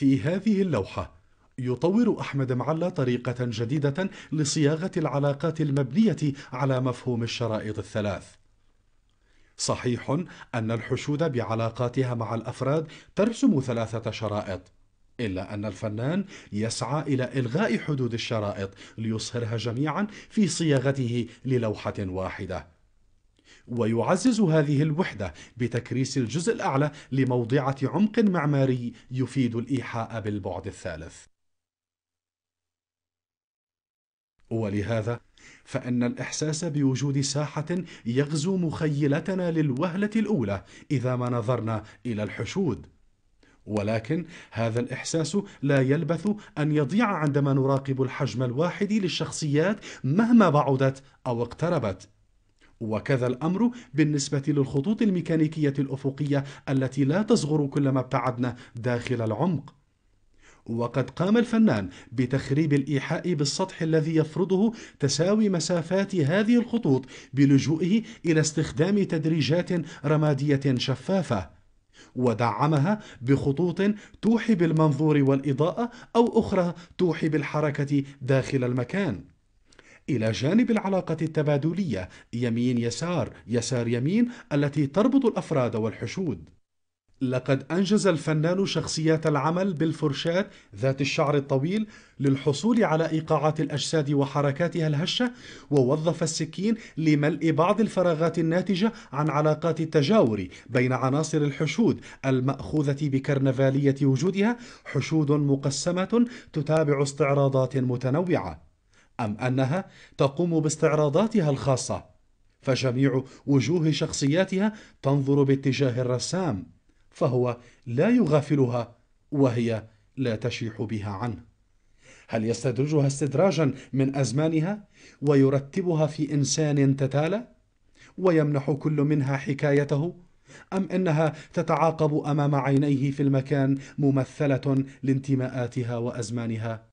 في هذه اللوحة يطور أحمد معلا طريقة جديدة لصياغة العلاقات المبنية على مفهوم الشرائط الثلاث صحيح أن الحشود بعلاقاتها مع الأفراد ترسم ثلاثة شرائط إلا أن الفنان يسعى إلى إلغاء حدود الشرائط ليصهرها جميعا في صياغته للوحة واحدة ويعزز هذه الوحدة بتكريس الجزء الأعلى لموضعة عمق معماري يفيد الإيحاء بالبعد الثالث ولهذا فأن الإحساس بوجود ساحة يغزو مخيلتنا للوهلة الأولى إذا ما نظرنا إلى الحشود ولكن هذا الإحساس لا يلبث أن يضيع عندما نراقب الحجم الواحد للشخصيات مهما بعدت أو اقتربت وكذا الأمر بالنسبة للخطوط الميكانيكية الأفقية التي لا تصغر كلما ابتعدنا داخل العمق وقد قام الفنان بتخريب الإيحاء بالسطح الذي يفرضه تساوي مسافات هذه الخطوط بلجوئه إلى استخدام تدريجات رمادية شفافة ودعمها بخطوط توحي بالمنظور والإضاءة أو أخرى توحي بالحركة داخل المكان إلى جانب العلاقة التبادلية يمين يسار يسار يمين التي تربط الأفراد والحشود لقد أنجز الفنان شخصيات العمل بالفرشاة ذات الشعر الطويل للحصول على إيقاعات الأجساد وحركاتها الهشة ووظف السكين لملء بعض الفراغات الناتجة عن علاقات التجاور بين عناصر الحشود المأخوذة بكرنفالية وجودها حشود مقسمة تتابع استعراضات متنوعة أم أنها تقوم باستعراضاتها الخاصة فجميع وجوه شخصياتها تنظر باتجاه الرسام فهو لا يغافلها وهي لا تشيح بها عنه هل يستدرجها استدراجا من أزمانها ويرتبها في إنسان تتالى ويمنح كل منها حكايته أم أنها تتعاقب أمام عينيه في المكان ممثلة لانتماءاتها وأزمانها